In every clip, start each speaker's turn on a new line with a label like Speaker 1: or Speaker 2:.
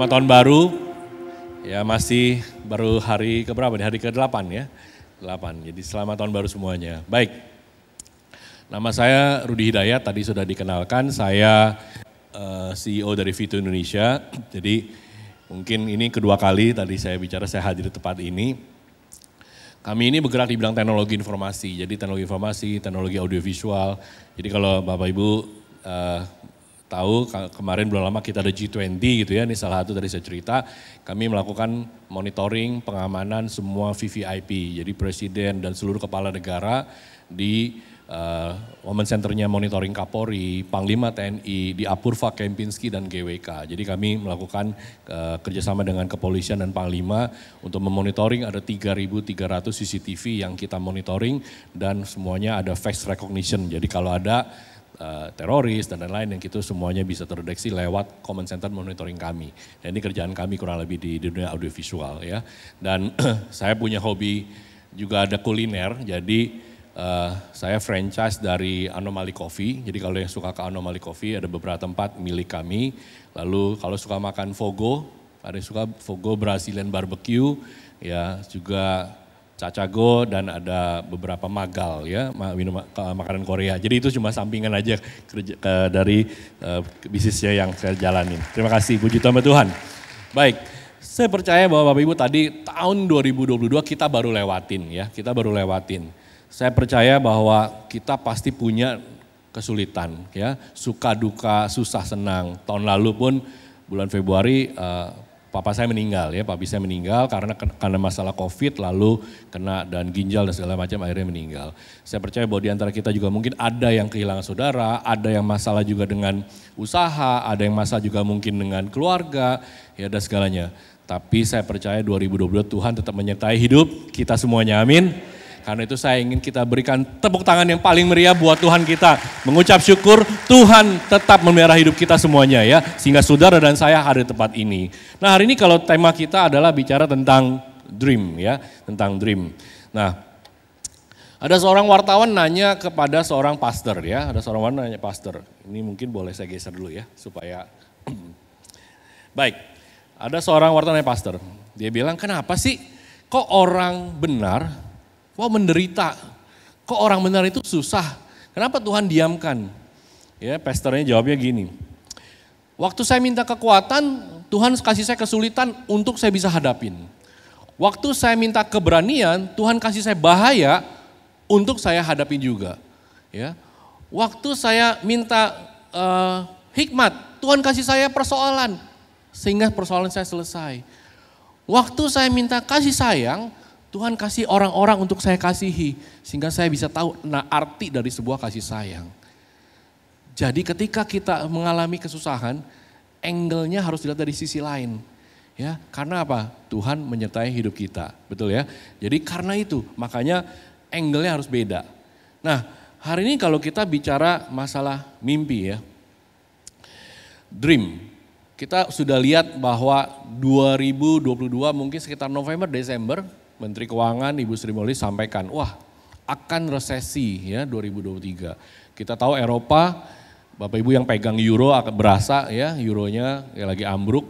Speaker 1: Selamat tahun baru. Ya masih baru hari keberapa? Di hari ke-8 ya. 8. Jadi selamat tahun baru semuanya. Baik. Nama saya Rudi Hidayat, tadi sudah dikenalkan. Saya uh, eh, CEO dari Vito Indonesia. Jadi mungkin ini kedua kali tadi saya bicara, saya hadir di tempat ini. Kami ini bergerak di bidang teknologi informasi, jadi teknologi informasi, teknologi audiovisual. Jadi kalau Bapak Ibu uh, tahu kemarin belum lama kita ada G20 gitu ya, ini salah satu tadi saya cerita, kami melakukan monitoring pengamanan semua VVIP, jadi presiden dan seluruh kepala negara di uh, Women Centernya monitoring Kapolri, Panglima TNI, di Apurva Kempinski dan GWK. Jadi kami melakukan uh, kerjasama dengan kepolisian dan Panglima untuk memonitoring ada 3.300 CCTV yang kita monitoring dan semuanya ada face recognition. Jadi kalau ada Eh, teroris dan lain-lain yang itu semuanya bisa terdeteksi lewat command center monitoring kami. Dan ini kerjaan kami kurang lebih di, di dunia audiovisual ya. Dan saya punya hobi juga ada kuliner, jadi uh, saya franchise dari Anomaly Coffee. Jadi kalau yang suka ke Anomaly Coffee ada beberapa tempat milik kami. Lalu kalau suka makan fogo, ada yang suka fogo Brazilian barbecue, ya juga Cacago dan ada beberapa magal ya minum makanan Korea. Jadi itu cuma sampingan aja kerja, ke, dari uh, bisnisnya yang saya jalanin. Terima kasih, puji Tuhan Tuhan. Baik, saya percaya bahwa Bapak Ibu tadi tahun 2022 kita baru lewatin ya, kita baru lewatin. Saya percaya bahwa kita pasti punya kesulitan ya, suka duka, susah senang. Tahun lalu pun bulan Februari uh, papa saya meninggal ya, papi saya meninggal karena karena masalah Covid lalu kena dan ginjal dan segala macam akhirnya meninggal. Saya percaya bahwa di antara kita juga mungkin ada yang kehilangan saudara, ada yang masalah juga dengan usaha, ada yang masalah juga mungkin dengan keluarga, ya ada segalanya. Tapi saya percaya 2022 Tuhan tetap menyertai hidup kita semuanya. Amin. Karena itu saya ingin kita berikan tepuk tangan yang paling meriah buat Tuhan kita. Mengucap syukur Tuhan tetap memelihara hidup kita semuanya ya. Sehingga saudara dan saya ada di tempat ini. Nah hari ini kalau tema kita adalah bicara tentang dream ya. Tentang dream. Nah ada seorang wartawan nanya kepada seorang pastor ya, ada seorang wartawan nanya pastor. Ini mungkin boleh saya geser dulu ya supaya Baik. Ada seorang wartawan yang pastor. Dia bilang, "Kenapa sih kok orang benar kok menderita. Kok orang benar itu susah? Kenapa Tuhan diamkan? Ya, pasternya jawabnya gini. Waktu saya minta kekuatan, Tuhan kasih saya kesulitan untuk saya bisa hadapin. Waktu saya minta keberanian, Tuhan kasih saya bahaya untuk saya hadapi juga. Ya. Waktu saya minta uh, hikmat, Tuhan kasih saya persoalan sehingga persoalan saya selesai. Waktu saya minta kasih sayang, Tuhan kasih orang-orang untuk saya kasihi. Sehingga saya bisa tahu nah, arti dari sebuah kasih sayang. Jadi ketika kita mengalami kesusahan, angle-nya harus dilihat dari sisi lain. Ya, karena apa? Tuhan menyertai hidup kita, betul ya? Jadi karena itu, makanya angle-nya harus beda. Nah, hari ini kalau kita bicara masalah mimpi ya. Dream. Kita sudah lihat bahwa 2022 mungkin sekitar November Desember Menteri Keuangan Ibu Sri Mulyani sampaikan, wah akan resesi ya 2023. Kita tahu Eropa, Bapak Ibu yang pegang euro akan berasa ya euronya ya lagi ambruk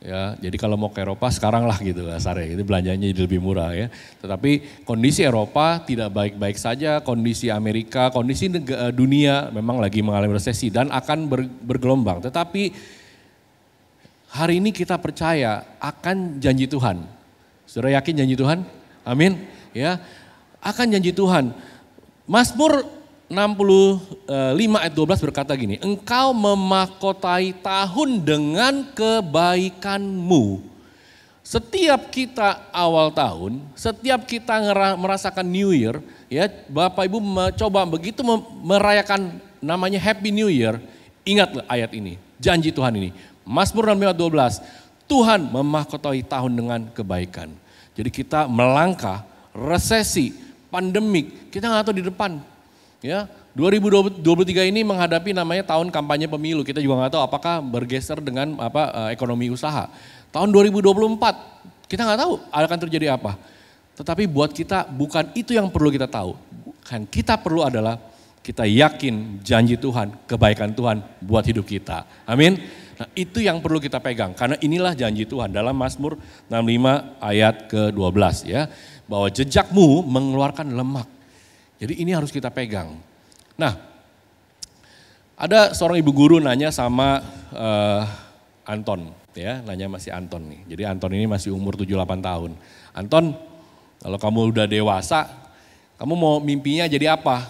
Speaker 1: ya. Jadi kalau mau ke Eropa sekarang lah gitu Sare. itu belanjanya jadi lebih murah ya. Tetapi kondisi Eropa tidak baik-baik saja, kondisi Amerika, kondisi eh, dunia memang lagi mengalami resesi dan akan bergelombang. Tetapi hari ini kita percaya akan janji Tuhan sudah yakin janji Tuhan? Amin. Ya. Akan janji Tuhan. Masmur 65 ayat 12 berkata gini, engkau memakotai tahun dengan kebaikanmu. Setiap kita awal tahun, setiap kita merasakan New Year, ya Bapak Ibu mencoba begitu merayakan namanya Happy New Year, ingatlah ayat ini, janji Tuhan ini. Mazmur 65 12, Tuhan memahkotai tahun dengan kebaikan. Jadi kita melangkah resesi, pandemik, kita nggak tahu di depan. Ya, 2023 ini menghadapi namanya tahun kampanye pemilu. Kita juga nggak tahu apakah bergeser dengan apa eh, ekonomi usaha. Tahun 2024 kita nggak tahu akan terjadi apa. Tetapi buat kita bukan itu yang perlu kita tahu. Kan kita perlu adalah kita yakin janji Tuhan, kebaikan Tuhan buat hidup kita. Amin. Nah, itu yang perlu kita pegang karena inilah janji Tuhan dalam Mazmur 65 ayat ke-12 ya, bahwa jejakmu mengeluarkan lemak. Jadi ini harus kita pegang. Nah, ada seorang ibu guru nanya sama uh, Anton ya, nanya masih Anton nih. Jadi Anton ini masih umur 7 8 tahun. Anton, kalau kamu udah dewasa, kamu mau mimpinya jadi apa?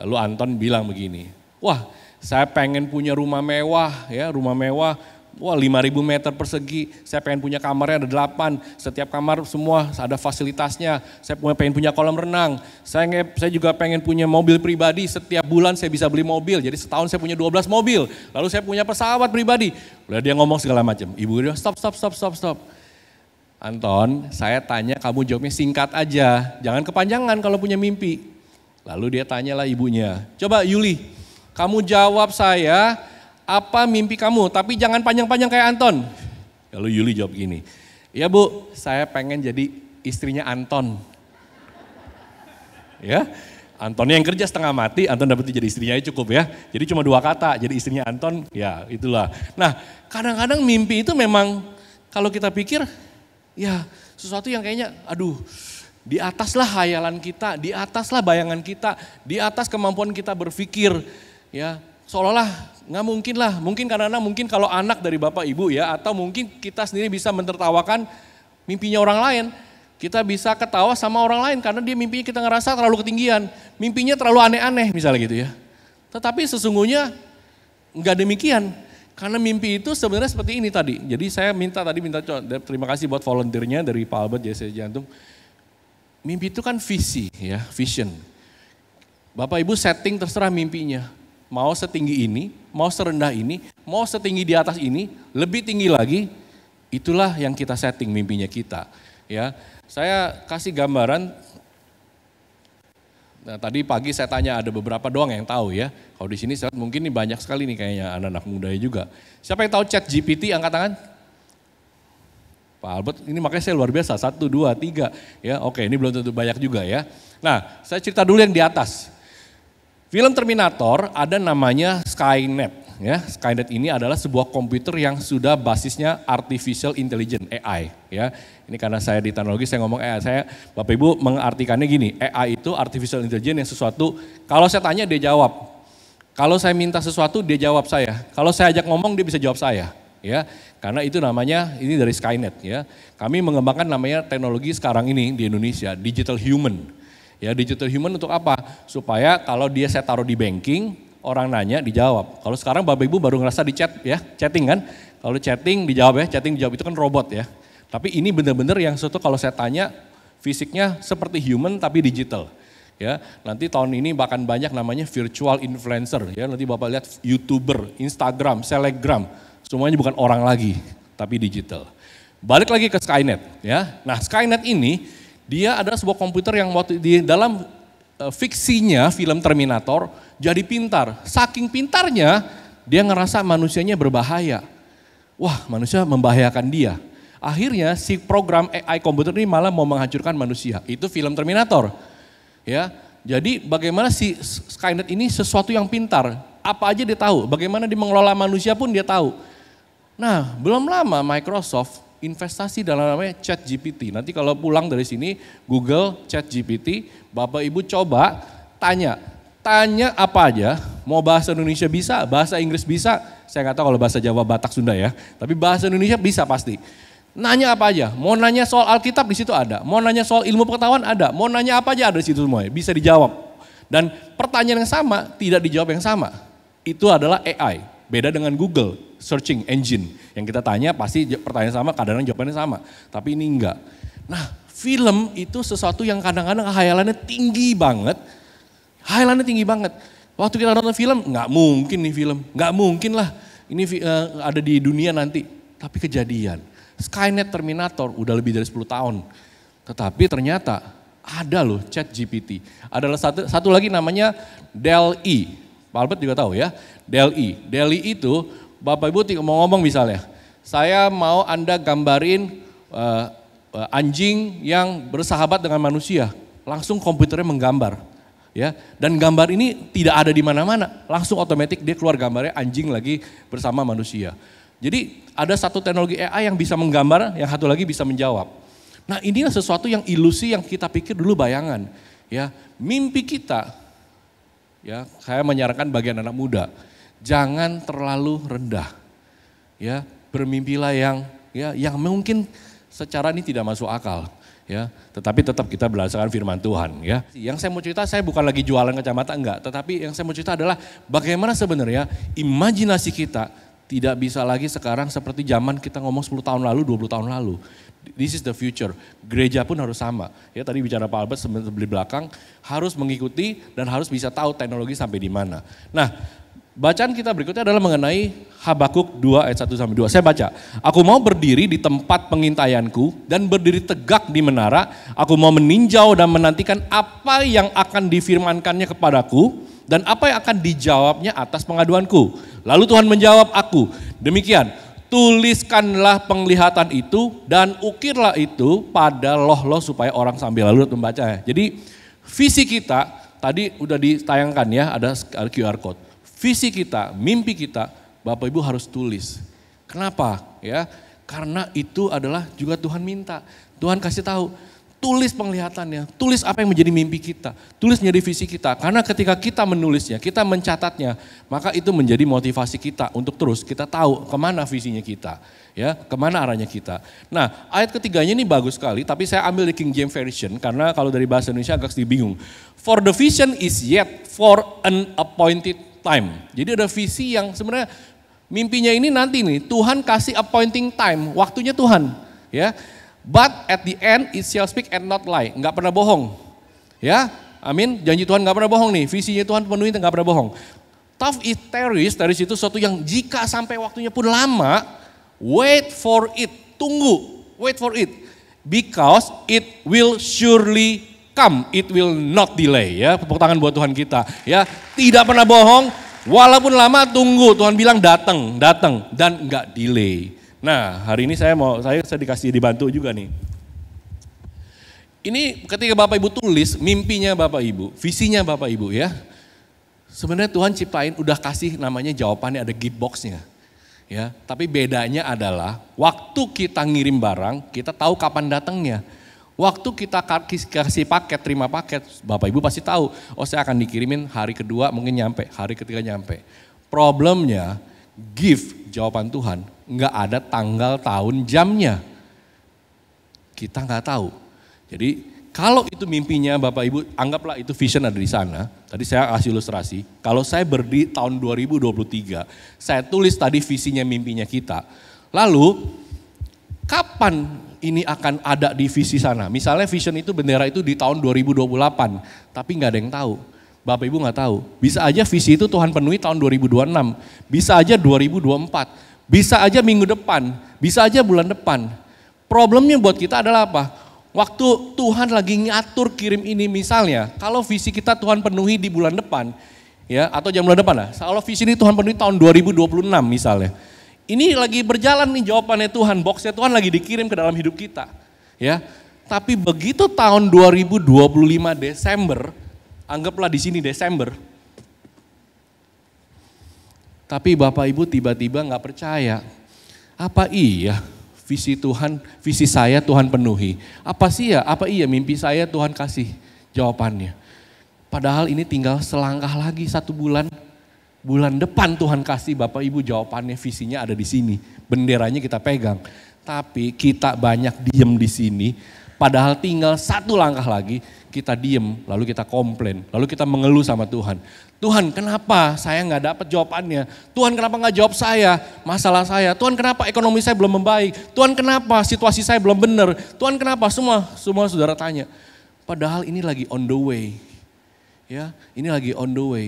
Speaker 1: Lalu Anton bilang begini, "Wah, saya pengen punya rumah mewah, ya rumah mewah, wah 5000 meter persegi, saya pengen punya kamarnya ada 8, setiap kamar semua ada fasilitasnya, saya pengen punya kolam renang, saya, saya juga pengen punya mobil pribadi, setiap bulan saya bisa beli mobil, jadi setahun saya punya 12 mobil, lalu saya punya pesawat pribadi. Udah dia ngomong segala macam, ibu dia stop, stop, stop, stop, stop. Anton, saya tanya kamu jawabnya singkat aja, jangan kepanjangan kalau punya mimpi. Lalu dia tanyalah ibunya, coba Yuli, kamu jawab saya, apa mimpi kamu? Tapi jangan panjang-panjang kayak Anton. Kalau Yuli jawab gini, ya bu, saya pengen jadi istrinya Anton. Ya, Antonnya yang kerja setengah mati, Anton dapat jadi istrinya aja cukup ya. Jadi cuma dua kata, jadi istrinya Anton, ya itulah. Nah, kadang-kadang mimpi itu memang kalau kita pikir, ya sesuatu yang kayaknya, aduh, di ataslah hayalan kita, di ataslah bayangan kita, di atas kemampuan kita berpikir. Ya, seolah-olah nggak mungkin lah. Mungkin karena mungkin kalau anak dari bapak ibu ya, atau mungkin kita sendiri bisa mentertawakan mimpinya orang lain. Kita bisa ketawa sama orang lain karena dia mimpinya kita ngerasa terlalu ketinggian. Mimpinya terlalu aneh-aneh misalnya gitu ya. Tetapi sesungguhnya nggak demikian. Karena mimpi itu sebenarnya seperti ini tadi. Jadi saya minta tadi minta terima kasih buat volunteernya dari Pak Albert JC Jantung. Mimpi itu kan visi ya, vision. Bapak Ibu setting terserah mimpinya. Mau setinggi ini, mau serendah ini, mau setinggi di atas ini, lebih tinggi lagi, itulah yang kita setting mimpinya kita. Ya, saya kasih gambaran. Nah, tadi pagi saya tanya ada beberapa doang yang tahu ya. Kalau di sini saya mungkin ini banyak sekali nih kayaknya anak-anak muda juga. Siapa yang tahu chat GPT angkat tangan? Pak Albert, ini makanya saya luar biasa, satu, dua, tiga. Ya, oke, ini belum tentu banyak juga ya. Nah, saya cerita dulu yang di atas. Film Terminator ada namanya Skynet. Ya, Skynet ini adalah sebuah komputer yang sudah basisnya artificial intelligence AI. Ya, ini karena saya di teknologi saya ngomong AI. Saya Bapak Ibu mengartikannya gini, AI itu artificial intelligence yang sesuatu. Kalau saya tanya dia jawab. Kalau saya minta sesuatu dia jawab saya. Kalau saya ajak ngomong dia bisa jawab saya. Ya, karena itu namanya ini dari Skynet. Ya, kami mengembangkan namanya teknologi sekarang ini di Indonesia digital human Ya digital human untuk apa? Supaya kalau dia saya taruh di banking, orang nanya dijawab. Kalau sekarang Bapak Ibu baru ngerasa di chat ya, chatting kan? Kalau chatting dijawab ya, chatting dijawab itu kan robot ya. Tapi ini benar-benar yang suatu kalau saya tanya fisiknya seperti human tapi digital ya nanti tahun ini bahkan banyak namanya virtual influencer ya nanti bapak lihat youtuber instagram selegram semuanya bukan orang lagi tapi digital balik lagi ke skynet ya nah skynet ini dia adalah sebuah komputer yang waktu di dalam e, fiksinya film Terminator jadi pintar. Saking pintarnya dia ngerasa manusianya berbahaya. Wah, manusia membahayakan dia. Akhirnya si program AI komputer ini malah mau menghancurkan manusia. Itu film Terminator. Ya. Jadi bagaimana si Skynet ini sesuatu yang pintar. Apa aja dia tahu, bagaimana dia mengelola manusia pun dia tahu. Nah, belum lama Microsoft investasi dalam namanya chat GPT. Nanti kalau pulang dari sini Google chat GPT, Bapak Ibu coba tanya. Tanya apa aja, mau bahasa Indonesia bisa, bahasa Inggris bisa, saya nggak tahu kalau bahasa Jawa Batak Sunda ya, tapi bahasa Indonesia bisa pasti. Nanya apa aja, mau nanya soal Alkitab di situ ada, mau nanya soal ilmu pengetahuan ada, mau nanya apa aja ada di situ semuanya, bisa dijawab. Dan pertanyaan yang sama tidak dijawab yang sama, itu adalah AI, beda dengan Google searching engine yang kita tanya pasti pertanyaan sama, kadang-kadang jawabannya sama. Tapi ini enggak. Nah film itu sesuatu yang kadang-kadang khayalannya tinggi banget. Khayalannya tinggi banget. Waktu kita nonton film, enggak mungkin nih film. Enggak mungkin lah ini eh, ada di dunia nanti. Tapi kejadian. Skynet Terminator udah lebih dari 10 tahun. Tetapi ternyata ada loh chat GPT. Adalah satu, satu lagi namanya Dell e Pak Albert juga tahu ya, Dell e Dell e itu Bapak Ibu mau ngomong misalnya, saya mau Anda gambarin uh, anjing yang bersahabat dengan manusia, langsung komputernya menggambar. Ya, dan gambar ini tidak ada di mana-mana, langsung otomatis dia keluar gambarnya anjing lagi bersama manusia. Jadi ada satu teknologi AI yang bisa menggambar, yang satu lagi bisa menjawab. Nah inilah sesuatu yang ilusi yang kita pikir dulu bayangan. Ya, mimpi kita, ya saya menyarankan bagian anak muda jangan terlalu rendah. Ya, bermimpilah yang ya yang mungkin secara ini tidak masuk akal ya tetapi tetap kita berdasarkan firman Tuhan ya yang saya mau cerita saya bukan lagi jualan kacamata enggak tetapi yang saya mau cerita adalah bagaimana sebenarnya imajinasi kita tidak bisa lagi sekarang seperti zaman kita ngomong 10 tahun lalu 20 tahun lalu this is the future gereja pun harus sama ya tadi bicara Pak Albert sebelum belakang harus mengikuti dan harus bisa tahu teknologi sampai di mana nah Bacaan kita berikutnya adalah mengenai Habakuk 2 ayat 1 sampai 2. Saya baca, "Aku mau berdiri di tempat pengintaianku dan berdiri tegak di menara, aku mau meninjau dan menantikan apa yang akan difirmankannya kepadaku dan apa yang akan dijawabnya atas pengaduanku." Lalu Tuhan menjawab aku, "Demikian, tuliskanlah penglihatan itu dan ukirlah itu pada loh-loh supaya orang sambil lalu membacanya. Jadi visi kita tadi udah ditayangkan ya, ada QR code visi kita, mimpi kita, Bapak Ibu harus tulis. Kenapa? Ya, karena itu adalah juga Tuhan minta. Tuhan kasih tahu, tulis penglihatannya, tulis apa yang menjadi mimpi kita, tulis menjadi visi kita. Karena ketika kita menulisnya, kita mencatatnya, maka itu menjadi motivasi kita untuk terus kita tahu kemana visinya kita, ya, kemana arahnya kita. Nah, ayat ketiganya ini bagus sekali, tapi saya ambil di King James Version karena kalau dari bahasa Indonesia agak sedikit bingung. For the vision is yet for an appointed time. Jadi ada visi yang sebenarnya mimpinya ini nanti nih Tuhan kasih appointing time, waktunya Tuhan, ya. But at the end it shall speak and not lie, nggak pernah bohong, ya. Amin. Janji Tuhan nggak pernah bohong nih, visinya Tuhan penuhi nggak pernah bohong. Tough is terrorist dari situ sesuatu yang jika sampai waktunya pun lama, wait for it, tunggu, wait for it, because it will surely come, it will not delay. Ya, tepuk tangan buat Tuhan kita. Ya, tidak pernah bohong, walaupun lama tunggu. Tuhan bilang datang, datang dan nggak delay. Nah, hari ini saya mau saya saya dikasih dibantu juga nih. Ini ketika Bapak Ibu tulis mimpinya Bapak Ibu, visinya Bapak Ibu ya. Sebenarnya Tuhan ciptain udah kasih namanya jawabannya ada gift boxnya. Ya, tapi bedanya adalah waktu kita ngirim barang, kita tahu kapan datangnya. Waktu kita kasih paket, terima paket, Bapak Ibu pasti tahu, oh saya akan dikirimin hari kedua mungkin nyampe, hari ketiga nyampe. Problemnya, gift jawaban Tuhan, nggak ada tanggal, tahun, jamnya. Kita nggak tahu. Jadi kalau itu mimpinya Bapak Ibu, anggaplah itu vision ada di sana. Tadi saya kasih ilustrasi, kalau saya berdiri tahun 2023, saya tulis tadi visinya mimpinya kita. Lalu kapan ini akan ada di visi sana. Misalnya vision itu bendera itu di tahun 2028, tapi nggak ada yang tahu. Bapak Ibu nggak tahu. Bisa aja visi itu Tuhan penuhi tahun 2026, bisa aja 2024, bisa aja minggu depan, bisa aja bulan depan. Problemnya buat kita adalah apa? Waktu Tuhan lagi ngatur kirim ini misalnya, kalau visi kita Tuhan penuhi di bulan depan, ya atau jam bulan depan lah. Kalau visi ini Tuhan penuhi tahun 2026 misalnya. Ini lagi berjalan nih jawabannya Tuhan, boxnya Tuhan lagi dikirim ke dalam hidup kita. Ya, tapi begitu tahun 2025 Desember, anggaplah di sini Desember, tapi Bapak Ibu tiba-tiba nggak percaya. Apa iya visi Tuhan, visi saya Tuhan penuhi? Apa sih ya? Apa iya mimpi saya Tuhan kasih jawabannya? Padahal ini tinggal selangkah lagi satu bulan Bulan depan Tuhan kasih Bapak Ibu jawabannya visinya ada di sini. Benderanya kita pegang. Tapi kita banyak diem di sini. Padahal tinggal satu langkah lagi kita diem, lalu kita komplain, lalu kita mengeluh sama Tuhan. Tuhan kenapa saya nggak dapat jawabannya? Tuhan kenapa nggak jawab saya masalah saya? Tuhan kenapa ekonomi saya belum membaik? Tuhan kenapa situasi saya belum benar? Tuhan kenapa semua semua saudara tanya. Padahal ini lagi on the way, ya ini lagi on the way.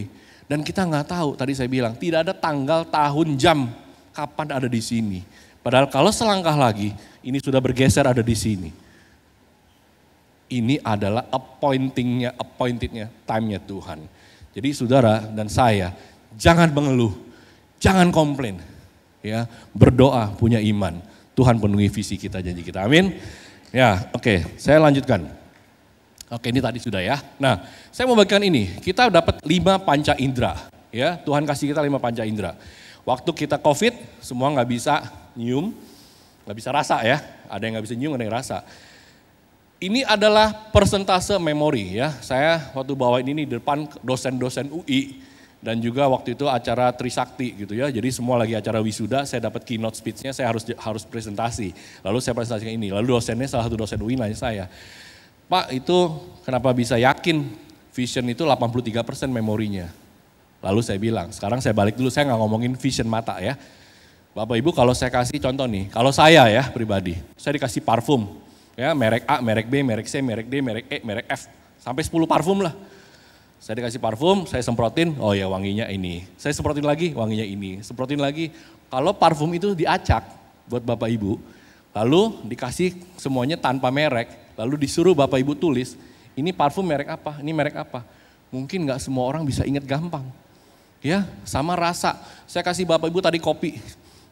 Speaker 1: Dan kita nggak tahu, tadi saya bilang, tidak ada tanggal, tahun, jam kapan ada di sini. Padahal kalau selangkah lagi, ini sudah bergeser ada di sini. Ini adalah appointingnya, appointednya, time-nya Tuhan. Jadi saudara dan saya, jangan mengeluh, jangan komplain. Ya, berdoa punya iman. Tuhan penuhi visi kita, janji kita. Amin. Ya, oke, okay, saya lanjutkan. Oke, ini tadi sudah ya. Nah, saya mau bagikan ini. Kita dapat lima panca indera. Ya, Tuhan kasih kita lima panca indera. Waktu kita COVID, semua nggak bisa nyium, nggak bisa rasa ya. Ada yang nggak bisa nyium, ada yang rasa. Ini adalah persentase memori ya. Saya waktu bawa ini di depan dosen-dosen UI dan juga waktu itu acara Trisakti gitu ya. Jadi semua lagi acara wisuda, saya dapat keynote speech-nya, saya harus harus presentasi. Lalu saya presentasikan ini. Lalu dosennya salah satu dosen UI nanya saya, Pak itu kenapa bisa yakin vision itu 83% memorinya? Lalu saya bilang, sekarang saya balik dulu, saya nggak ngomongin vision mata ya. Bapak Ibu kalau saya kasih contoh nih, kalau saya ya pribadi, saya dikasih parfum. Ya, merek A, merek B, merek C, merek D, merek E, merek F. Sampai 10 parfum lah. Saya dikasih parfum, saya semprotin, oh ya wanginya ini. Saya semprotin lagi, wanginya ini. Semprotin lagi. Kalau parfum itu diacak buat Bapak Ibu, Lalu dikasih semuanya tanpa merek, lalu disuruh Bapak Ibu tulis, ini parfum merek apa, ini merek apa. Mungkin nggak semua orang bisa ingat gampang. Ya, sama rasa. Saya kasih Bapak Ibu tadi kopi.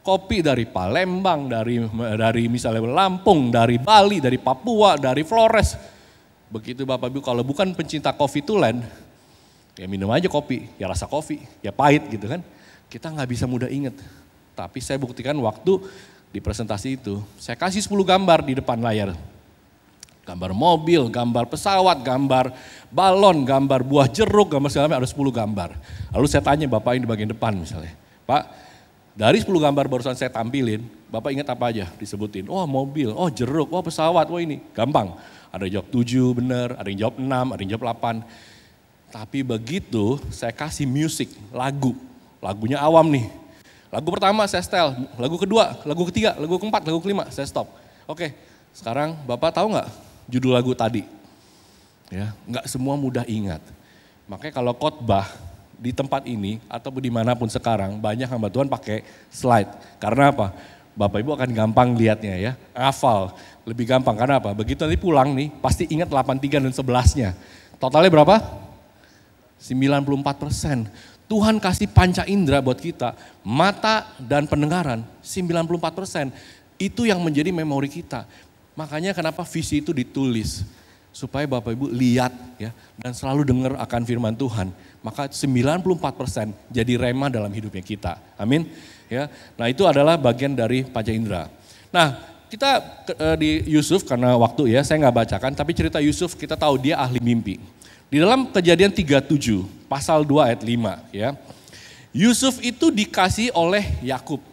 Speaker 1: Kopi dari Palembang, dari dari misalnya Lampung, dari Bali, dari Papua, dari Flores. Begitu Bapak Ibu kalau bukan pencinta kopi tulen, ya minum aja kopi, ya rasa kopi, ya pahit gitu kan. Kita nggak bisa mudah ingat. Tapi saya buktikan waktu di presentasi itu, saya kasih 10 gambar di depan layar. Gambar mobil, gambar pesawat, gambar balon, gambar buah jeruk, gambar segala macam, ada 10 gambar. Lalu saya tanya bapak yang di bagian depan misalnya, Pak, dari 10 gambar barusan saya tampilin, Bapak ingat apa aja disebutin? Oh mobil, oh jeruk, oh pesawat, oh ini. Gampang. Ada yang jawab 7 benar, ada yang jawab 6, ada yang jawab 8. Tapi begitu saya kasih musik, lagu. Lagunya awam nih Lagu pertama saya setel, lagu kedua, lagu ketiga, lagu keempat, lagu kelima, saya stop. Oke, sekarang Bapak tahu nggak judul lagu tadi? Ya, nggak semua mudah ingat. Makanya kalau khotbah di tempat ini atau dimanapun sekarang banyak hamba Tuhan pakai slide. Karena apa? Bapak Ibu akan gampang lihatnya ya, hafal lebih gampang. Karena apa? Begitu nanti pulang nih pasti ingat 83 dan 11-nya. Totalnya berapa? 94 persen. Tuhan kasih panca indera buat kita, mata dan pendengaran 94%. Itu yang menjadi memori kita. Makanya kenapa visi itu ditulis supaya Bapak Ibu lihat ya dan selalu dengar akan firman Tuhan. Maka 94% jadi rema dalam hidupnya kita. Amin. Ya. Nah, itu adalah bagian dari panca indera. Nah, kita eh, di Yusuf karena waktu ya saya nggak bacakan tapi cerita Yusuf kita tahu dia ahli mimpi. Di dalam kejadian 37, pasal 2 ayat 5 ya. Yusuf itu dikasih oleh Yakub.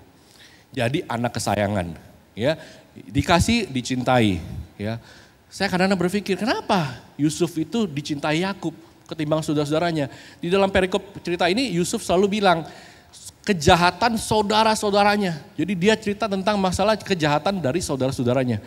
Speaker 1: Jadi anak kesayangan ya. Dikasih, dicintai ya. Saya kadang-kadang berpikir, kenapa Yusuf itu dicintai Yakub ketimbang saudara-saudaranya? Di dalam perikop cerita ini Yusuf selalu bilang, kejahatan saudara-saudaranya. Jadi dia cerita tentang masalah kejahatan dari saudara-saudaranya.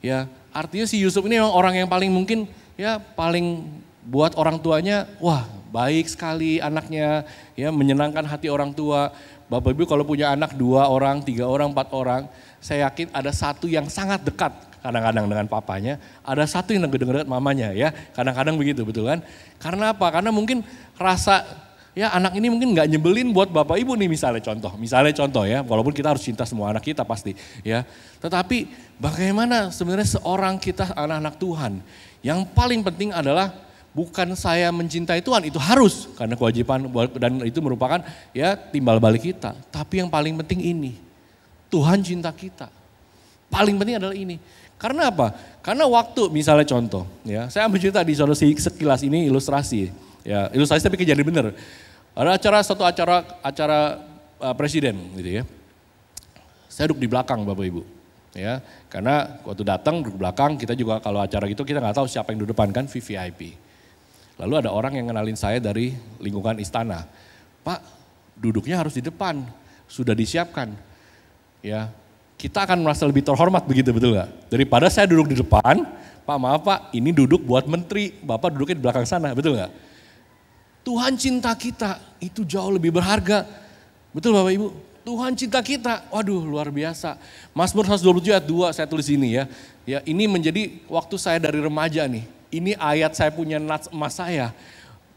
Speaker 1: Ya, artinya si Yusuf ini orang yang paling mungkin ya paling buat orang tuanya, wah baik sekali anaknya, ya menyenangkan hati orang tua. Bapak Ibu kalau punya anak dua orang, tiga orang, empat orang, saya yakin ada satu yang sangat dekat kadang-kadang dengan papanya, ada satu yang dengar dekat mamanya ya, kadang-kadang begitu betul kan? Karena apa? Karena mungkin rasa ya anak ini mungkin nggak nyebelin buat bapak ibu nih misalnya contoh, misalnya contoh ya, walaupun kita harus cinta semua anak kita pasti ya, tetapi bagaimana sebenarnya seorang kita anak-anak Tuhan, yang paling penting adalah bukan saya mencintai Tuhan itu harus karena kewajiban dan itu merupakan ya timbal balik kita. Tapi yang paling penting ini Tuhan cinta kita. Paling penting adalah ini. Karena apa? Karena waktu misalnya contoh ya, saya ambil cerita di solusi sekilas ini ilustrasi ya ilustrasi tapi kejadian bener. Ada acara satu acara acara uh, presiden gitu ya. Saya duduk di belakang Bapak Ibu ya karena waktu datang duduk belakang kita juga kalau acara gitu kita nggak tahu siapa yang di depan kan VVIP Lalu ada orang yang kenalin saya dari lingkungan istana. Pak, duduknya harus di depan, sudah disiapkan. Ya, kita akan merasa lebih terhormat begitu betul nggak? Daripada saya duduk di depan, Pak maaf Pak, ini duduk buat menteri, Bapak duduknya di belakang sana, betul nggak? Tuhan cinta kita itu jauh lebih berharga. Betul Bapak Ibu? Tuhan cinta kita. Waduh luar biasa. Mazmur 127 ayat 2 saya tulis ini ya. Ya ini menjadi waktu saya dari remaja nih ini ayat saya punya nats emas saya.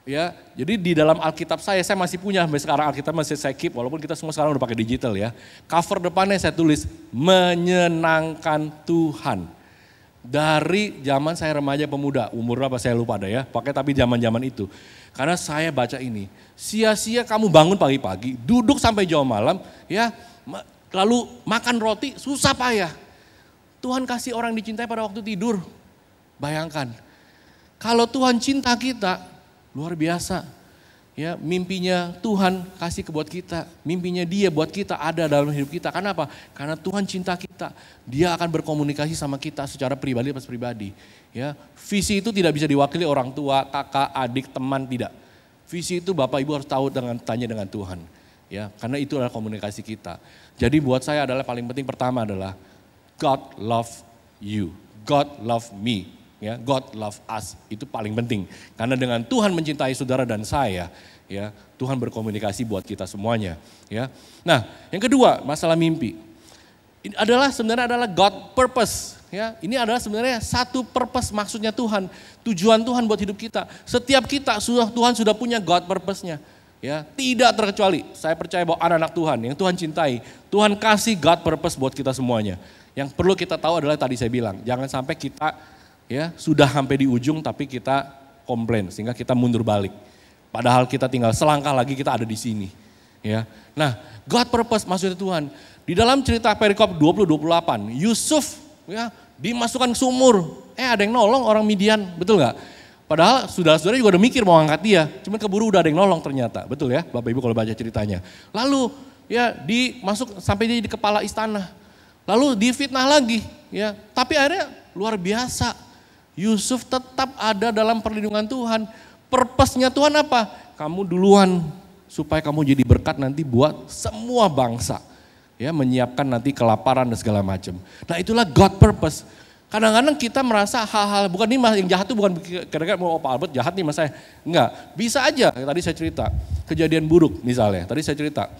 Speaker 1: Ya, jadi di dalam Alkitab saya, saya masih punya sampai sekarang Alkitab masih saya keep walaupun kita semua sekarang udah pakai digital ya. Cover depannya saya tulis menyenangkan Tuhan. Dari zaman saya remaja pemuda, umur apa saya lupa ada ya, pakai tapi zaman-zaman itu. Karena saya baca ini, sia-sia kamu bangun pagi-pagi, duduk sampai jauh malam, ya, lalu makan roti susah payah. Tuhan kasih orang dicintai pada waktu tidur. Bayangkan, kalau Tuhan cinta kita, luar biasa. Ya, mimpinya Tuhan kasih ke buat kita. Mimpinya dia buat kita ada dalam hidup kita. Karena apa? Karena Tuhan cinta kita. Dia akan berkomunikasi sama kita secara pribadi pas pribadi. Ya, visi itu tidak bisa diwakili orang tua, kakak, adik, teman tidak. Visi itu Bapak Ibu harus tahu dengan tanya dengan Tuhan. Ya, karena itu adalah komunikasi kita. Jadi buat saya adalah paling penting pertama adalah God love you. God love me ya God love us itu paling penting karena dengan Tuhan mencintai saudara dan saya ya Tuhan berkomunikasi buat kita semuanya ya nah yang kedua masalah mimpi ini adalah sebenarnya adalah God purpose ya ini adalah sebenarnya satu purpose maksudnya Tuhan tujuan Tuhan buat hidup kita setiap kita sudah Tuhan sudah punya God purpose-nya ya tidak terkecuali saya percaya bahwa anak-anak Tuhan yang Tuhan cintai Tuhan kasih God purpose buat kita semuanya yang perlu kita tahu adalah tadi saya bilang jangan sampai kita ya sudah sampai di ujung tapi kita komplain sehingga kita mundur balik. Padahal kita tinggal selangkah lagi kita ada di sini. Ya. Nah, God purpose maksudnya Tuhan. Di dalam cerita perikop puluh delapan Yusuf ya dimasukkan ke sumur. Eh ada yang nolong orang Midian, betul nggak? Padahal sudah saudara juga udah mikir mau angkat dia, cuman keburu udah ada yang nolong ternyata, betul ya Bapak Ibu kalau baca ceritanya. Lalu ya dimasuk sampai jadi di kepala istana. Lalu difitnah lagi ya, tapi akhirnya luar biasa Yusuf tetap ada dalam perlindungan Tuhan. Purpose-nya Tuhan apa? Kamu duluan supaya kamu jadi berkat nanti buat semua bangsa. Ya, menyiapkan nanti kelaparan dan segala macam. Nah, itulah God purpose. Kadang-kadang kita merasa hal-hal bukan ini yang jahat itu bukan kira-kira mau Pak Albert jahat nih mas saya. Enggak, bisa aja ya, tadi saya cerita kejadian buruk misalnya. Tadi saya cerita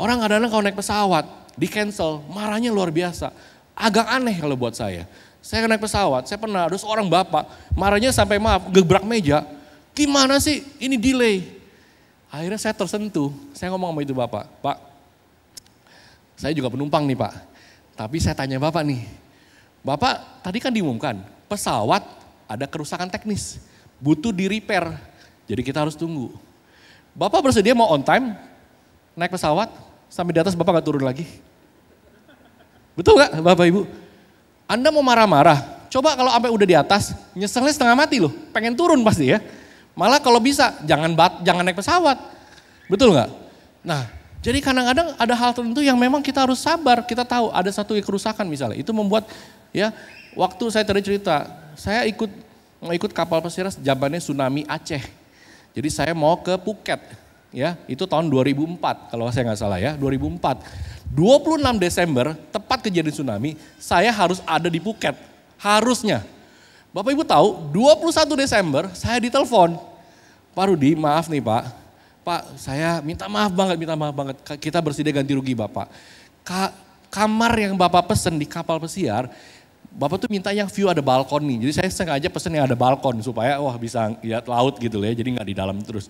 Speaker 1: orang kadang-kadang kalau naik pesawat di cancel marahnya luar biasa. Agak aneh kalau buat saya. Saya naik pesawat, saya pernah ada seorang bapak, marahnya sampai maaf, gebrak meja. Gimana sih ini delay? Akhirnya saya tersentuh, saya ngomong sama itu bapak, Pak, saya juga penumpang nih Pak. Tapi saya tanya bapak nih, Bapak tadi kan diumumkan, pesawat ada kerusakan teknis, butuh di repair, jadi kita harus tunggu. Bapak bersedia mau on time, naik pesawat, sampai di atas Bapak gak turun lagi? Betul gak Bapak Ibu? Anda mau marah-marah, coba kalau sampai udah di atas, nyeselnya setengah mati loh, pengen turun pasti ya. Malah kalau bisa, jangan bat, jangan naik pesawat. Betul nggak? Nah, jadi kadang-kadang ada hal tertentu yang memang kita harus sabar. Kita tahu ada satu kerusakan misalnya. Itu membuat ya waktu saya tadi cerita, saya ikut ikut kapal pesiar jabannya tsunami Aceh. Jadi saya mau ke Phuket ya, itu tahun 2004 kalau saya nggak salah ya, 2004. 26 Desember, tepat kejadian tsunami, saya harus ada di Phuket. Harusnya. Bapak Ibu tahu, 21 Desember saya ditelepon. Pak Rudi, maaf nih Pak. Pak, saya minta maaf banget, minta maaf banget. Kita bersedia ganti rugi Bapak. Ka kamar yang Bapak pesen di kapal pesiar, Bapak tuh minta yang view ada balkon nih. Jadi saya sengaja pesen yang ada balkon supaya wah bisa lihat laut gitu ya. Jadi nggak di dalam terus.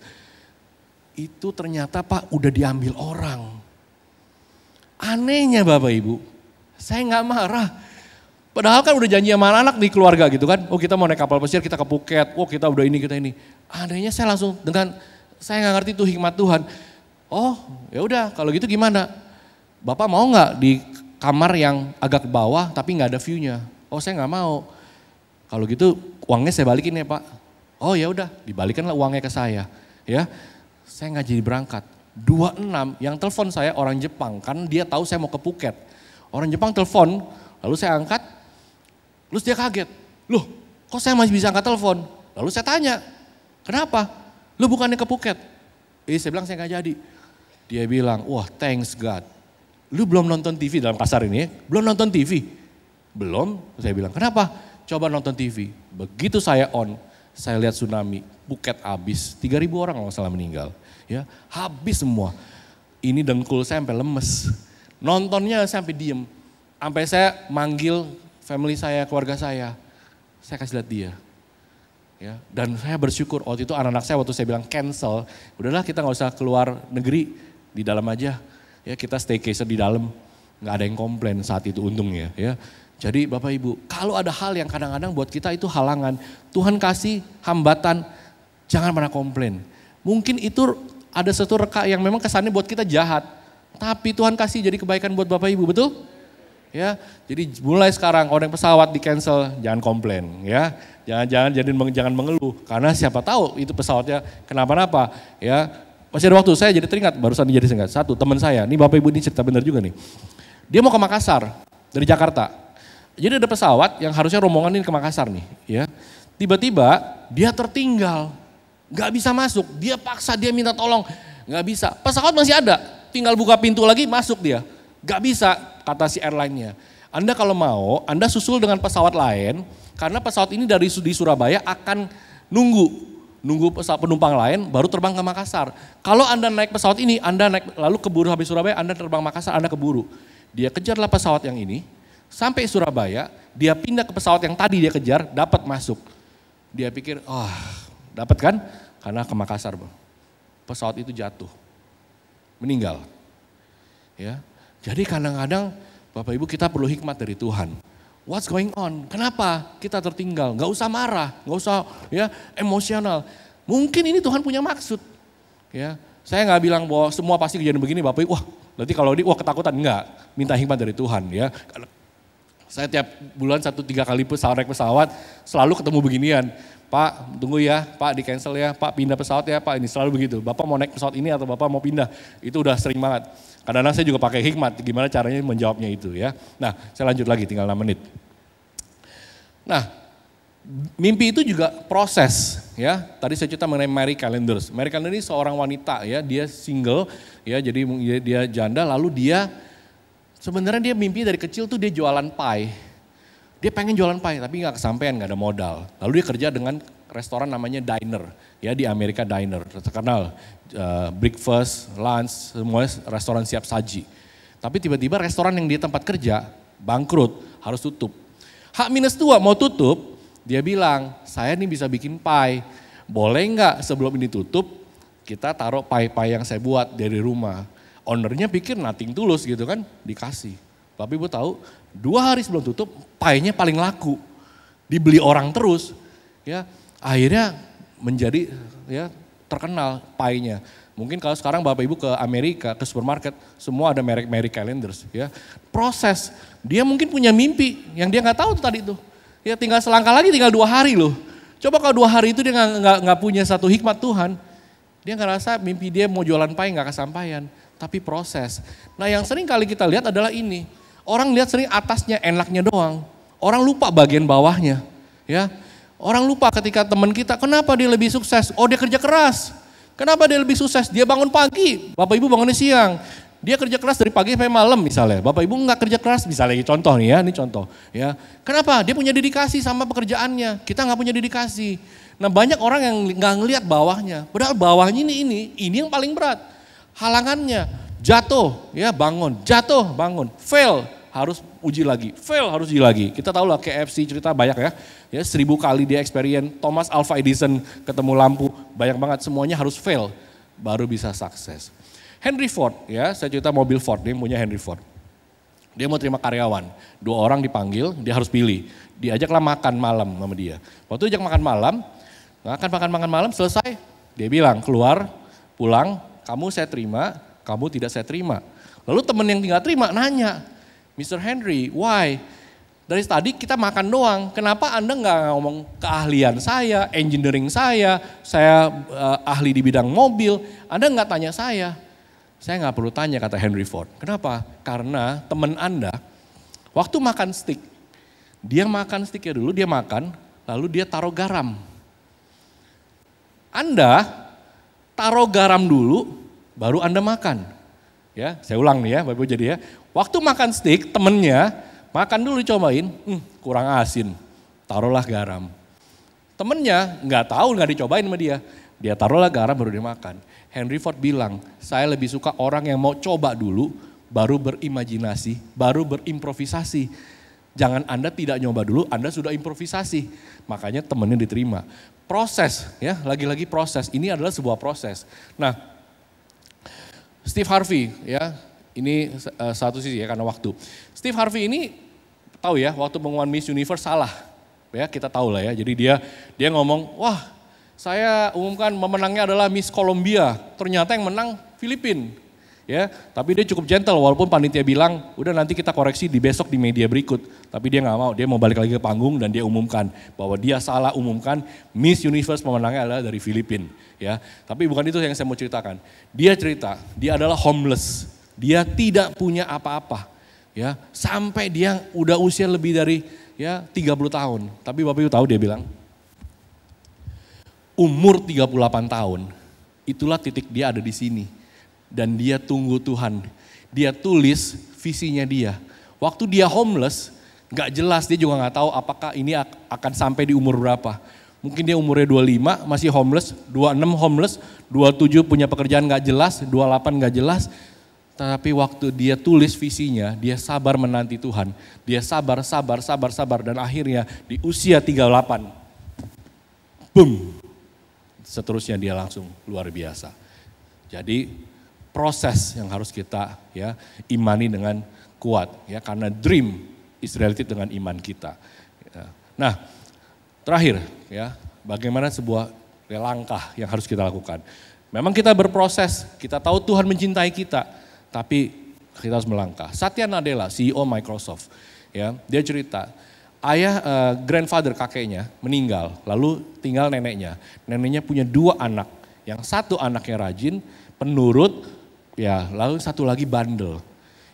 Speaker 1: Itu ternyata Pak udah diambil orang. Anehnya Bapak Ibu, saya nggak marah. Padahal kan udah janji sama anak-anak di keluarga gitu kan. Oh kita mau naik kapal pesiar kita ke Phuket. Oh kita udah ini, kita ini. Anehnya saya langsung dengan, saya nggak ngerti itu hikmat Tuhan. Oh ya udah kalau gitu gimana? Bapak mau nggak di kamar yang agak bawah tapi nggak ada view-nya? Oh saya nggak mau. Kalau gitu uangnya saya balikin ya pak. Oh ya udah, lah uangnya ke saya. Ya, saya nggak jadi berangkat. 26 yang telepon saya orang Jepang kan dia tahu saya mau ke Phuket. Orang Jepang telepon, lalu saya angkat, lalu dia kaget. Loh, kok saya masih bisa angkat telepon? Lalu saya tanya, kenapa? Lu bukannya ke Phuket? Eh, saya bilang saya nggak jadi. Dia bilang, wah thanks God. Lu belum nonton TV dalam pasar ini ya? Belum nonton TV? Belum. Saya bilang, kenapa? Coba nonton TV. Begitu saya on, saya lihat tsunami. Phuket abis. 3.000 orang kalau salah meninggal ya habis semua. Ini dengkul saya sampai lemes. Nontonnya sampai diem. Sampai saya manggil family saya, keluarga saya. Saya kasih lihat dia. Ya, dan saya bersyukur waktu itu anak-anak saya waktu saya bilang cancel, udahlah kita nggak usah keluar negeri di dalam aja. Ya kita staycation di dalam. Nggak ada yang komplain saat itu untungnya ya. Jadi Bapak Ibu, kalau ada hal yang kadang-kadang buat kita itu halangan, Tuhan kasih hambatan, jangan pernah komplain. Mungkin itu ada satu reka yang memang kesannya buat kita jahat. Tapi Tuhan kasih jadi kebaikan buat Bapak Ibu, betul? Ya, jadi mulai sekarang orang pesawat di cancel, jangan komplain ya. Jangan-jangan jadi jangan, jangan mengeluh karena siapa tahu itu pesawatnya kenapa-napa ya. Masih ada waktu saya jadi teringat barusan jadi singkat. Satu teman saya, nih Bapak Ibu ini cerita benar juga nih. Dia mau ke Makassar dari Jakarta. Jadi ada pesawat yang harusnya rombongan ini ke Makassar nih ya. Tiba-tiba dia tertinggal Gak bisa masuk, dia paksa, dia minta tolong. Gak bisa, pesawat masih ada, tinggal buka pintu lagi masuk dia. Gak bisa, kata si airline-nya. Anda kalau mau, Anda susul dengan pesawat lain, karena pesawat ini dari di Surabaya akan nunggu nunggu pesawat penumpang lain baru terbang ke Makassar. Kalau Anda naik pesawat ini, Anda naik lalu keburu habis Surabaya, Anda terbang Makassar, Anda keburu. Dia kejarlah pesawat yang ini, sampai Surabaya, dia pindah ke pesawat yang tadi dia kejar, dapat masuk. Dia pikir, "Wah, oh, dapat kan? Karena ke Makassar, Bang. Pesawat itu jatuh. Meninggal. Ya. Jadi kadang-kadang Bapak Ibu kita perlu hikmat dari Tuhan. What's going on? Kenapa kita tertinggal? Gak usah marah, gak usah ya emosional. Mungkin ini Tuhan punya maksud. Ya, saya nggak bilang bahwa semua pasti kejadian begini Bapak Ibu. Wah, nanti kalau ini wah ketakutan enggak. Minta hikmat dari Tuhan ya. Saya tiap bulan satu tiga kali pesawat naik pesawat selalu ketemu beginian. Pak, tunggu ya, Pak di cancel ya, Pak pindah pesawat ya, Pak ini selalu begitu. Bapak mau naik pesawat ini atau Bapak mau pindah, itu udah sering banget. Karena kadang saya juga pakai hikmat, gimana caranya menjawabnya itu ya. Nah, saya lanjut lagi, tinggal 6 menit. Nah, mimpi itu juga proses ya. Tadi saya cerita mengenai Mary Calendars. Mary Calendars ini seorang wanita ya, dia single ya, jadi dia janda lalu dia Sebenarnya dia mimpi dari kecil tuh dia jualan pie. Dia pengen jualan pie tapi nggak kesampaian, nggak ada modal. Lalu dia kerja dengan restoran namanya Diner, ya di Amerika Diner terkenal uh, breakfast, lunch, semuanya restoran siap saji. Tapi tiba-tiba restoran yang dia tempat kerja bangkrut, harus tutup. Hak minus tua mau tutup, dia bilang saya ini bisa bikin pie, boleh nggak sebelum ini tutup kita taruh pie-pie yang saya buat dari rumah. Ownernya pikir nothing tulus gitu kan, dikasih. Tapi gue tahu dua hari sebelum tutup painya paling laku. Dibeli orang terus. Ya, akhirnya menjadi ya terkenal painya. Mungkin kalau sekarang Bapak Ibu ke Amerika, ke supermarket, semua ada merek-merek calendars ya. Proses, dia mungkin punya mimpi yang dia nggak tahu tuh tadi itu Ya tinggal selangkah lagi tinggal dua hari loh. Coba kalau dua hari itu dia nggak punya satu hikmat Tuhan, dia nggak rasa mimpi dia mau jualan pay nggak kesampaian tapi proses. Nah yang sering kali kita lihat adalah ini. Orang lihat sering atasnya enaknya doang. Orang lupa bagian bawahnya. ya. Orang lupa ketika teman kita, kenapa dia lebih sukses? Oh dia kerja keras. Kenapa dia lebih sukses? Dia bangun pagi, Bapak Ibu bangunnya siang. Dia kerja keras dari pagi sampai malam misalnya. Bapak Ibu nggak kerja keras misalnya. Contoh nih ya, ini contoh. Ya, kenapa? Dia punya dedikasi sama pekerjaannya. Kita nggak punya dedikasi. Nah banyak orang yang nggak ngelihat bawahnya. Padahal bawahnya ini ini ini yang paling berat halangannya. Jatuh, ya bangun. Jatuh, bangun. Fail, harus uji lagi. Fail, harus uji lagi. Kita tahu lah KFC cerita banyak ya. Ya seribu kali dia experience. Thomas Alva Edison ketemu lampu. Banyak banget semuanya harus fail. Baru bisa sukses. Henry Ford ya, saya cerita mobil Ford, dia punya Henry Ford. Dia mau terima karyawan. Dua orang dipanggil, dia harus pilih. Diajaklah makan malam sama dia. Waktu diajak makan malam, makan makan makan malam selesai, dia bilang keluar, pulang, kamu saya terima, kamu tidak saya terima. Lalu teman yang tinggal terima nanya, Mr. Henry, why? Dari tadi kita makan doang, kenapa Anda nggak ngomong keahlian saya, engineering saya, saya uh, ahli di bidang mobil, Anda nggak tanya saya. Saya nggak perlu tanya kata Henry Ford. Kenapa? Karena teman Anda waktu makan stick, dia makan sticknya dulu, dia makan, lalu dia taruh garam. Anda taruh garam dulu, baru Anda makan. Ya, saya ulang nih ya, Bapak Ibu jadi ya. Waktu makan steak, temennya makan dulu dicobain, hmm, kurang asin, taruhlah garam. Temennya nggak tahu, nggak dicobain sama dia. Dia taruhlah garam baru dimakan. Henry Ford bilang, saya lebih suka orang yang mau coba dulu, baru berimajinasi, baru berimprovisasi. Jangan Anda tidak nyoba dulu, Anda sudah improvisasi. Makanya temennya diterima proses ya lagi-lagi proses ini adalah sebuah proses nah Steve Harvey ya ini uh, satu sisi ya karena waktu Steve Harvey ini tahu ya waktu pengumuman Miss Universe salah ya kita tahu lah ya jadi dia dia ngomong wah saya umumkan pemenangnya adalah Miss Columbia ternyata yang menang Filipina ya. Tapi dia cukup gentle walaupun panitia bilang udah nanti kita koreksi di besok di media berikut. Tapi dia nggak mau, dia mau balik lagi ke panggung dan dia umumkan bahwa dia salah umumkan Miss Universe pemenangnya adalah dari Filipina, ya. Tapi bukan itu yang saya mau ceritakan. Dia cerita, dia adalah homeless. Dia tidak punya apa-apa, ya. Sampai dia udah usia lebih dari ya 30 tahun. Tapi Bapak Ibu tahu dia bilang umur 38 tahun. Itulah titik dia ada di sini dan dia tunggu Tuhan. Dia tulis visinya dia. Waktu dia homeless, nggak jelas dia juga nggak tahu apakah ini akan sampai di umur berapa. Mungkin dia umurnya 25 masih homeless, 26 homeless, 27 punya pekerjaan nggak jelas, 28 nggak jelas. Tapi waktu dia tulis visinya, dia sabar menanti Tuhan. Dia sabar, sabar, sabar, sabar. Dan akhirnya di usia 38, boom, seterusnya dia langsung luar biasa. Jadi proses yang harus kita ya imani dengan kuat ya karena dream is related dengan iman kita. Ya. Nah, terakhir ya, bagaimana sebuah langkah yang harus kita lakukan. Memang kita berproses, kita tahu Tuhan mencintai kita, tapi kita harus melangkah. Satya Nadella, CEO Microsoft, ya, dia cerita, ayah uh, grandfather kakeknya meninggal, lalu tinggal neneknya. Neneknya punya dua anak, yang satu anaknya rajin, penurut, Ya, lalu satu lagi bandel.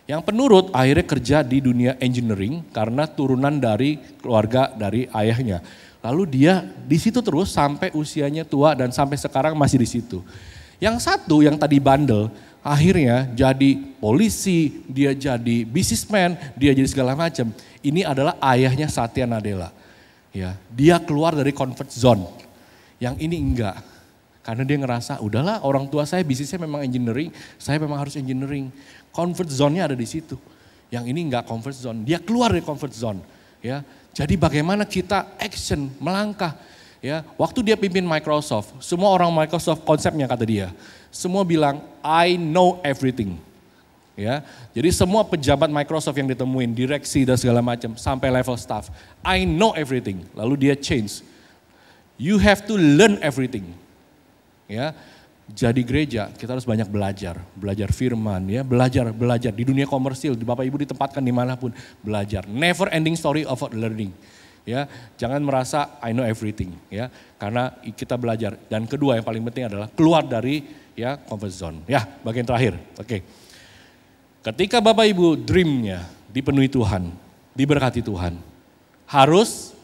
Speaker 1: Yang penurut akhirnya kerja di dunia engineering karena turunan dari keluarga dari ayahnya. Lalu dia di situ terus sampai usianya tua dan sampai sekarang masih di situ. Yang satu yang tadi bandel akhirnya jadi polisi, dia jadi bisnismen, dia jadi segala macam. Ini adalah ayahnya Satya Nadella. Ya, dia keluar dari comfort zone. Yang ini enggak. Karena dia ngerasa, udahlah orang tua saya bisnisnya memang engineering, saya memang harus engineering. Comfort zone-nya ada di situ. Yang ini nggak comfort zone, dia keluar dari comfort zone. Ya, jadi bagaimana kita action, melangkah. Ya, waktu dia pimpin Microsoft, semua orang Microsoft konsepnya kata dia, semua bilang I know everything. Ya, jadi semua pejabat Microsoft yang ditemuin, direksi dan segala macam, sampai level staff, I know everything. Lalu dia change. You have to learn everything ya jadi gereja kita harus banyak belajar, belajar firman ya, belajar, belajar di dunia komersil, di Bapak Ibu ditempatkan dimanapun, belajar. Never ending story of learning. Ya, jangan merasa I know everything ya, karena kita belajar. Dan kedua yang paling penting adalah keluar dari ya comfort zone. Ya, bagian terakhir. Oke. Okay. Ketika Bapak Ibu dreamnya dipenuhi Tuhan, diberkati Tuhan, harus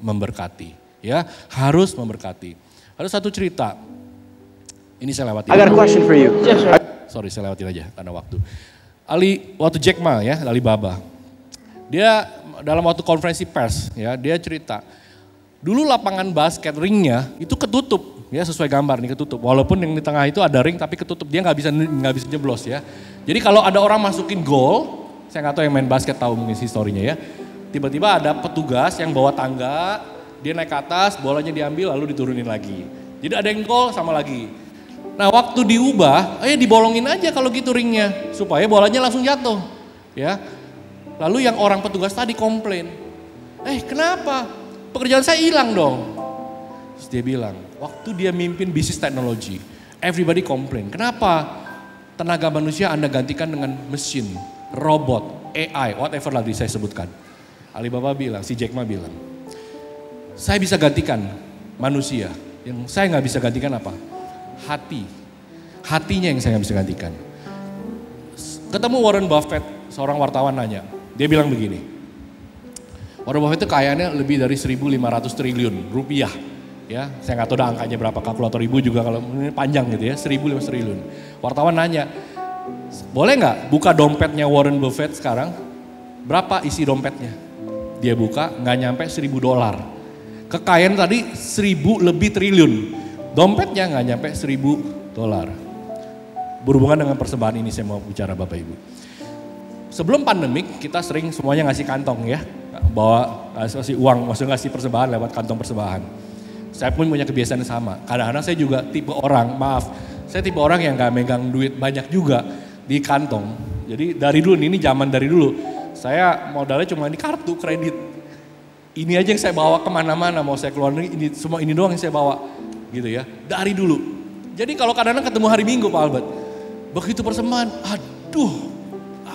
Speaker 1: memberkati ya, harus memberkati. Ada satu cerita ini saya lewatin. I got a question for you. Yes, sir. Sorry, saya lewatin aja karena waktu. Ali, waktu Jack Ma ya, Alibaba. Dia dalam waktu konferensi pers ya, dia cerita. Dulu lapangan basket ringnya itu ketutup ya sesuai gambar nih ketutup. Walaupun yang di tengah itu ada ring tapi ketutup dia nggak bisa nggak bisa jeblos ya. Jadi kalau ada orang masukin gol, saya nggak tahu yang main basket tahu mungkin historinya ya. Tiba-tiba ada petugas yang bawa tangga, dia naik ke atas, bolanya diambil lalu diturunin lagi. Jadi ada yang gol sama lagi. Nah waktu diubah, ayo dibolongin aja kalau gitu ringnya supaya bolanya langsung jatuh, ya. Lalu yang orang petugas tadi komplain, eh kenapa pekerjaan saya hilang dong? Terus dia bilang, waktu dia mimpin bisnis teknologi, everybody komplain. Kenapa tenaga manusia Anda gantikan dengan mesin, robot, AI, whatever lah saya sebutkan. Alibaba bilang, si Jack Ma bilang, saya bisa gantikan manusia, yang saya nggak bisa gantikan apa? hati. Hatinya yang saya nggak bisa gantikan. Ketemu Warren Buffett, seorang wartawan nanya. Dia bilang begini, Warren Buffett itu kayaknya lebih dari 1.500 triliun rupiah. Ya, saya nggak tahu dah angkanya berapa, kalkulator ibu juga kalau ini panjang gitu ya, 1.500 triliun. Wartawan nanya, boleh nggak buka dompetnya Warren Buffett sekarang? Berapa isi dompetnya? Dia buka nggak nyampe 1.000 dolar. Kekayaan tadi 1.000 lebih triliun. Dompetnya nggak nyampe 1000 dolar. Berhubungan dengan persembahan ini saya mau bicara Bapak Ibu. Sebelum pandemik kita sering semuanya ngasih kantong ya. Bawa ngasih uang, maksudnya ngasih persembahan lewat kantong persembahan. Saya pun punya kebiasaan yang sama. Kadang-kadang saya juga tipe orang, maaf, saya tipe orang yang nggak megang duit banyak juga di kantong. Jadi dari dulu, ini zaman dari dulu, saya modalnya cuma di kartu kredit. Ini aja yang saya bawa kemana-mana, mau saya keluar negeri, ini, semua ini doang yang saya bawa gitu ya. Dari dulu. Jadi kalau kadang-kadang ketemu hari Minggu Pak Albert. Begitu persembahan, aduh,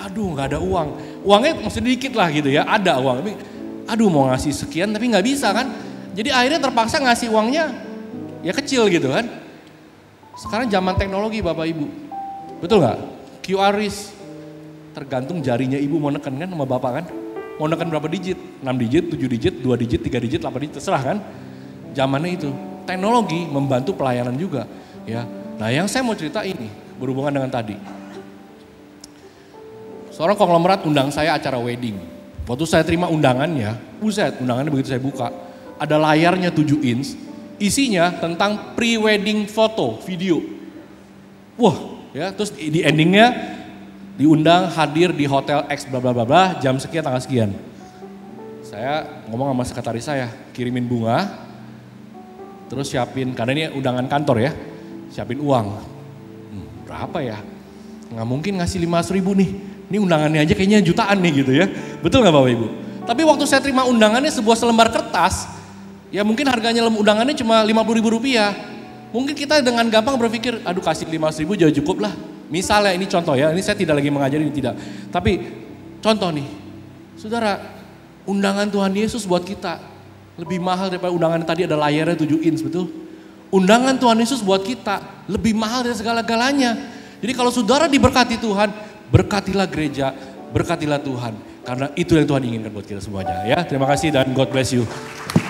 Speaker 1: aduh nggak ada uang. Uangnya maksudnya dikit lah gitu ya, ada uang. Tapi aduh mau ngasih sekian tapi nggak bisa kan. Jadi akhirnya terpaksa ngasih uangnya ya kecil gitu kan. Sekarang zaman teknologi Bapak Ibu. Betul nggak? QR risk. tergantung jarinya ibu mau neken kan sama bapak kan. Mau neken berapa digit? 6 digit, 7 digit, 2 digit, 3 digit, 8 digit, terserah kan. Zamannya itu teknologi membantu pelayanan juga ya. Nah, yang saya mau cerita ini berhubungan dengan tadi. Seorang konglomerat undang saya acara wedding. Waktu saya terima undangannya, buset, undangannya begitu saya buka, ada layarnya 7 inch, isinya tentang pre-wedding foto, video. Wah, ya, terus di endingnya diundang hadir di hotel X bla bla bla bla jam sekian tanggal sekian. Saya ngomong sama sekretaris saya, kirimin bunga, Terus siapin, karena ini undangan kantor ya, siapin uang. Hmm, berapa ya? Nggak mungkin ngasih lima ribu nih. Ini undangannya aja kayaknya jutaan nih gitu ya. Betul nggak Bapak Ibu? Tapi waktu saya terima undangannya sebuah selembar kertas, ya mungkin harganya undangannya cuma puluh ribu rupiah. Mungkin kita dengan gampang berpikir, aduh kasih lima ribu jauh cukup lah. Misalnya ini contoh ya, ini saya tidak lagi mengajari ini tidak. Tapi contoh nih, saudara, undangan Tuhan Yesus buat kita lebih mahal daripada undangan tadi ada layarnya 7 inch betul? Undangan Tuhan Yesus buat kita lebih mahal dari segala-galanya. Jadi kalau saudara diberkati Tuhan, berkatilah gereja, berkatilah Tuhan. Karena itu yang Tuhan inginkan buat kita semuanya ya. Terima kasih dan God bless you.